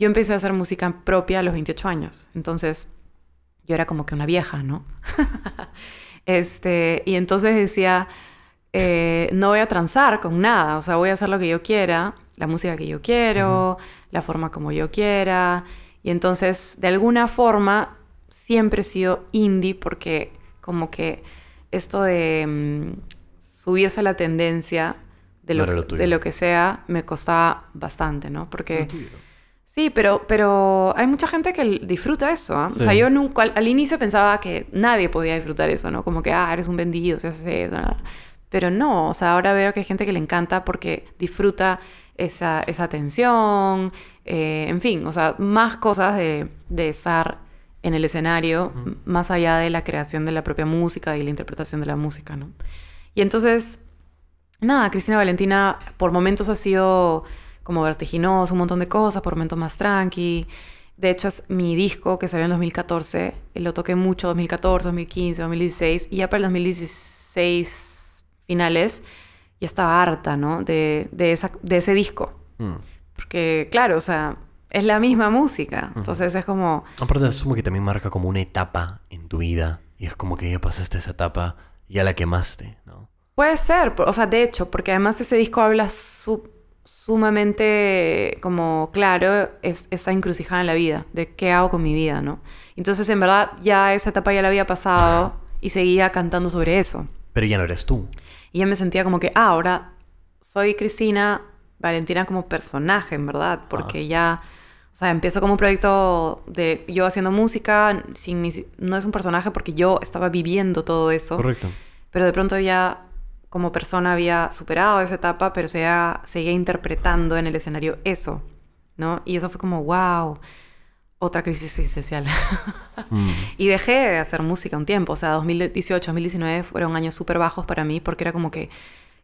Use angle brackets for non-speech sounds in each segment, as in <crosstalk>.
Yo empecé a hacer música propia a los 28 años, entonces yo era como que una vieja, ¿no? <laughs> este, y entonces decía, eh, no voy a transar con nada, o sea, voy a hacer lo que yo quiera, la música que yo quiero, la forma como yo quiera. Y entonces, de alguna forma, siempre he sido indie porque como que esto de mm, subirse a la tendencia de lo, que, de lo que sea me costaba bastante, ¿no? Porque... Sí, pero, pero hay mucha gente que disfruta eso. ¿ah? O sea, yo nunca, al, inicio pensaba que nadie podía disfrutar eso, ¿no? Como que, ah, eres un vendido, se hace eso. Pero no, o sea, ahora veo que hay gente que le encanta porque disfruta esa, esa atención, eh, en fin, o sea, más cosas de, estar en el escenario, más allá de la creación de la propia música y la interpretación de la música, ¿no? Y entonces, nada, Cristina Valentina por momentos ha sido como vertiginoso, un montón de cosas, por momentos más tranqui. De hecho, es mi disco que salió en 2014, lo toqué mucho 2014, 2015, 2016, y ya para el 2016 finales ya estaba harta, ¿no? De, de, esa, de ese disco. Mm. Porque, claro, o sea, es la misma música. Entonces es como. Aparte, asumo que también marca como una etapa en tu vida. Y es como que ya pasaste esa etapa, ya la quemaste, ¿no? Puede ser, o sea, de hecho, porque además ese disco habla súper sumamente como claro es, esa encrucijada en la vida, de qué hago con mi vida, ¿no? Entonces, en verdad, ya esa etapa ya la había pasado y seguía cantando sobre eso. Pero ya no eres tú. Y ya me sentía como que, ah, ahora soy Cristina Valentina como personaje, en verdad, porque ah. ya... O sea, empiezo como un proyecto de yo haciendo música, sin, no es un personaje porque yo estaba viviendo todo eso. Correcto. Pero de pronto ya como persona había superado esa etapa, pero seguía, interpretando en el escenario eso, ¿no? Y eso fue como, wow, otra crisis esencial. Mm. <laughs> Y dejé de hacer música un tiempo, o sea, 2018, 2019 fueron años súper bajos para mí porque era como que,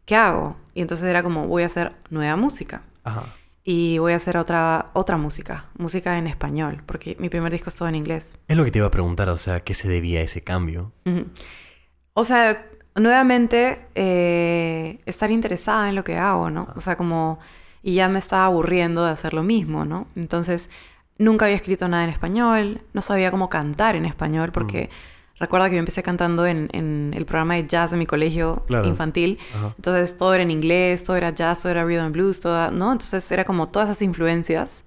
¿qué hago? Y entonces era como, voy a hacer nueva música. Ajá. Y voy a hacer otra, otra música, música en español, porque mi primer disco es todo en inglés. Es lo que te iba a preguntar, o sea, ¿qué se debía a ese cambio? O sea, nuevamente eh, estar interesada en lo que hago, ¿no? Ah. O sea, como... Y ya me estaba aburriendo de hacer lo mismo, ¿no? Entonces, nunca había escrito nada en español, no sabía cómo cantar en español porque... Mm. Recuerda que yo empecé cantando en, en, el programa de jazz de mi colegio infantil. Entonces todo era en inglés, todo era jazz, todo era rhythm and blues, todo, ¿no? Entonces era como todas esas influencias.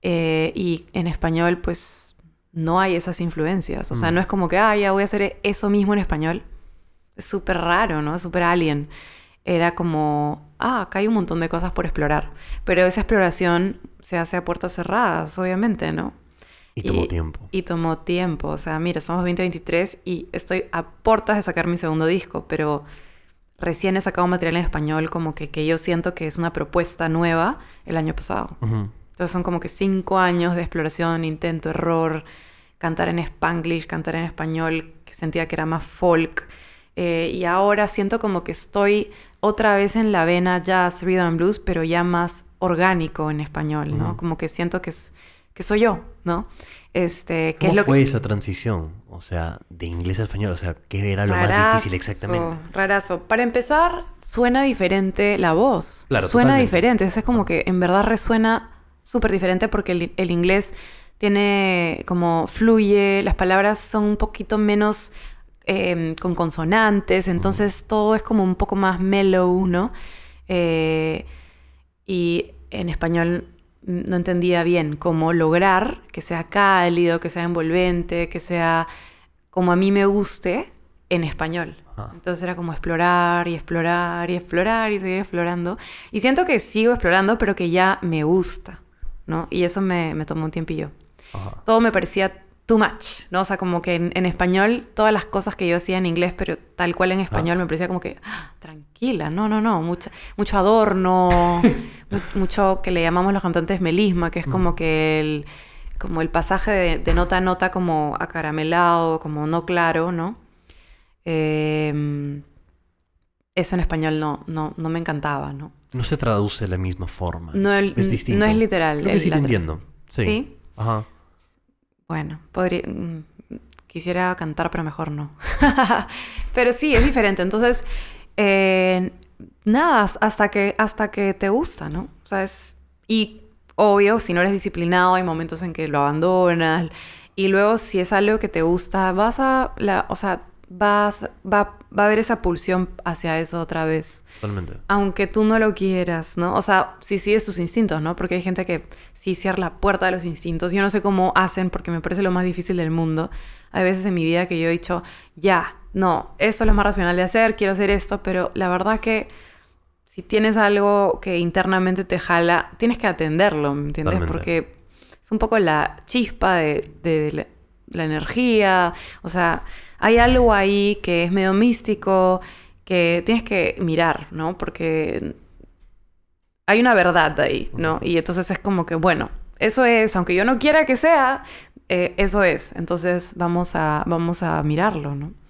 Eh, y en español, pues no hay esas influencias. O sea, mm. no es como que, ah, ya voy a hacer eso mismo en español súper raro, ¿no? Súper alien. Era como, ah, acá hay un montón de cosas por explorar. Pero esa exploración se hace a puertas cerradas, obviamente, ¿no? Y tomó tiempo. Y tomó tiempo. O sea, mira, somos 2023 y estoy a puertas de sacar mi segundo disco, pero recién he sacado material en español como que, que yo siento que es una propuesta nueva el año pasado. Entonces son como que cinco años de exploración, intento, error, cantar en spanglish, cantar en español, que sentía que era más folk eh, y ahora siento como que estoy otra vez en la vena jazz, rhythm and blues, pero ya más orgánico en español, ¿no? Como que siento que, es, que soy yo, ¿no? Este, ¿Cómo fue esa transición? O sea, de inglés a español, o sea, ¿qué era lo más difícil exactamente? Rarazo. Para empezar, suena diferente la voz. Claro, suena diferente. es como que en verdad resuena súper diferente porque el inglés tiene como fluye, las palabras son un poquito menos Em, con consonantes, entonces todo es como un poco más mellow, ¿no? Eh, y en español no entendía bien cómo lograr que sea cálido, que sea envolvente, que sea como a mí me guste en español. Entonces era como explorar y explorar y explorar y seguir explorando. Y siento que sigo explorando, pero que ya me gusta, ¿no? Y eso me, tomó un tiempillo. Todo me parecía too much, ¿no? O sea, como que en, español todas las cosas que yo decía en inglés, pero tal cual en ah. español me parecía como que, ¡Ah! tranquila, no, no, no, mucha, mucho adorno, <laughs> mucho que le llamamos los cantantes melisma, que es como mm. que el, como el pasaje de, nota a nota como acaramelado, como no claro, ¿no? Em, eso en español no, no, no me encantaba, ¿no? No se traduce de la misma forma. No, es distinto. No literal. Creo que sí te entiendo. ¿Sí? Ajá. Bueno, podría, mm, quisiera cantar, pero mejor no. <laughs> pero sí, es diferente. Entonces, eh, nada, hasta que, hasta que te gusta, ¿no? O sea, es, y obvio, si no eres disciplinado, hay momentos en que lo abandonas. Y luego, si es algo que te gusta, vas a, la, o sea, vas, va, a haber esa pulsión hacia eso otra vez. Totalmente. Aunque tú no lo quieras, ¿no? O sea, si sigues tus instintos, ¿no? Porque hay gente que sí cierra la puerta de los instintos. Yo no sé cómo hacen porque me parece lo más difícil del mundo. Hay veces en mi vida que yo he dicho, ya, no, eso es lo más racional de hacer, quiero hacer esto, pero la verdad que si tienes algo que internamente te jala, tienes que atenderlo, ¿me entiendes? Porque es un poco la chispa de, la energía, o sea, hay algo ahí que es medio místico, que tienes que mirar, ¿no? Porque hay una verdad ahí, ¿no? Y entonces es como que, bueno, eso es, aunque yo no quiera que sea, eh, eso es. Entonces vamos a, vamos a mirarlo, ¿no?